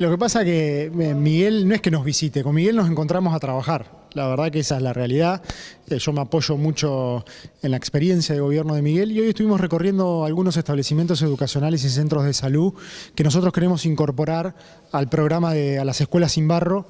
Lo que pasa que eh, Miguel no es que nos visite, con Miguel nos encontramos a trabajar. La verdad que esa es la realidad. Eh, yo me apoyo mucho en la experiencia de gobierno de Miguel y hoy estuvimos recorriendo algunos establecimientos educacionales y centros de salud que nosotros queremos incorporar al programa de las escuelas sin barro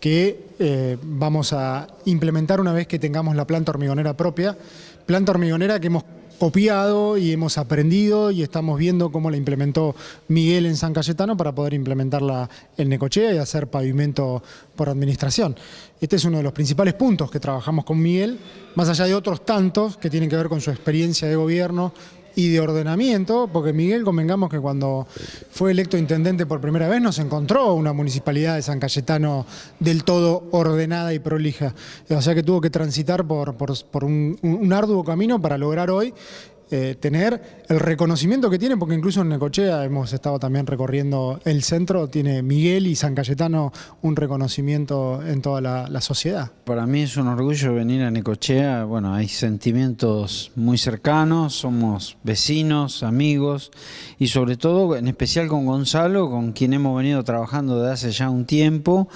que eh, vamos a implementar una vez que tengamos la planta hormigonera propia. Planta hormigonera que hemos copiado y hemos aprendido y estamos viendo cómo la implementó Miguel en San Cayetano para poder implementarla en Necochea y hacer pavimento por administración. Este es uno de los principales puntos que trabajamos con Miguel, más allá de otros tantos que tienen que ver con su experiencia de gobierno y de ordenamiento, porque Miguel, convengamos que cuando fue electo intendente por primera vez nos encontró una municipalidad de San Cayetano del todo ordenada y prolija. O sea que tuvo que transitar por, por, un, un arduo camino para lograr hoy eh, tener el reconocimiento que tiene, porque incluso en Necochea hemos estado también recorriendo el centro, tiene Miguel y San Cayetano un reconocimiento en toda la sociedad. Para mí es un orgullo venir a Necochea, bueno, hay sentimientos muy cercanos, somos vecinos, amigos y sobre todo, en especial con Gonzalo, con quien hemos venido trabajando desde hace ya un tiempo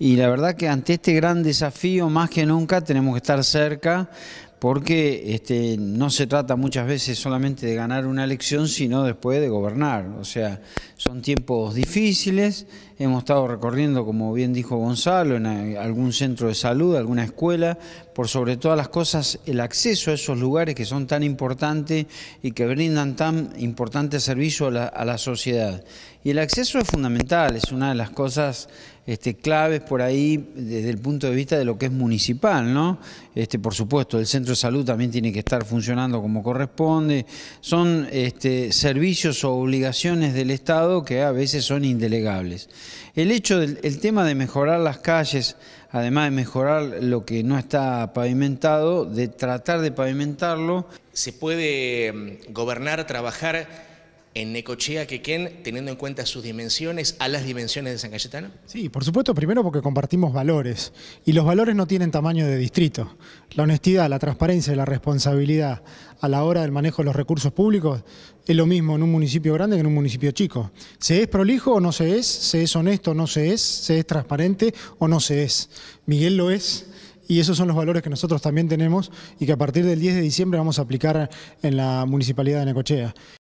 y la verdad que ante este gran desafío, más que nunca, tenemos que estar cerca porque este, no se trata muchas veces solamente de ganar una elección, sino después de gobernar. O sea, son tiempos difíciles Hemos estado recorriendo, como bien dijo Gonzalo, en eh, algún centro de salud, alguna escuela, por sobre todas las cosas, el acceso a esos lugares que son tan importantes y que brindan tan importante servicio a la, sociedad. Y el acceso es fundamental, es una de las cosas este, claves por ahí desde el punto de vista de lo que es municipal, ¿no? Este, por supuesto, el centro de salud también tiene que estar funcionando como corresponde. Son este, servicios o obligaciones del Estado que a veces son indelegables. El hecho del tema de mejorar las calles, además de mejorar lo que no está pavimentado, de tratar de pavimentarlo. Se puede mm, gobernar, trabajar en Necochea Quequén, teniendo en cuenta sus dimensiones, a las dimensiones de San Cayetano? Sí, por supuesto, primero porque compartimos valores, y los valores no tienen tamaño de distrito. La honestidad, la transparencia y la responsabilidad a la hora del manejo de los recursos públicos es lo mismo en un municipio grande que en un municipio chico. ¿Se es prolijo o no se es? ¿Se es honesto o no se es? ¿Se es transparente o no se es? Miguel lo es y esos son los valores que nosotros también tenemos y que a partir del 10 de diciembre vamos a aplicar en la Municipalidad de Necochea.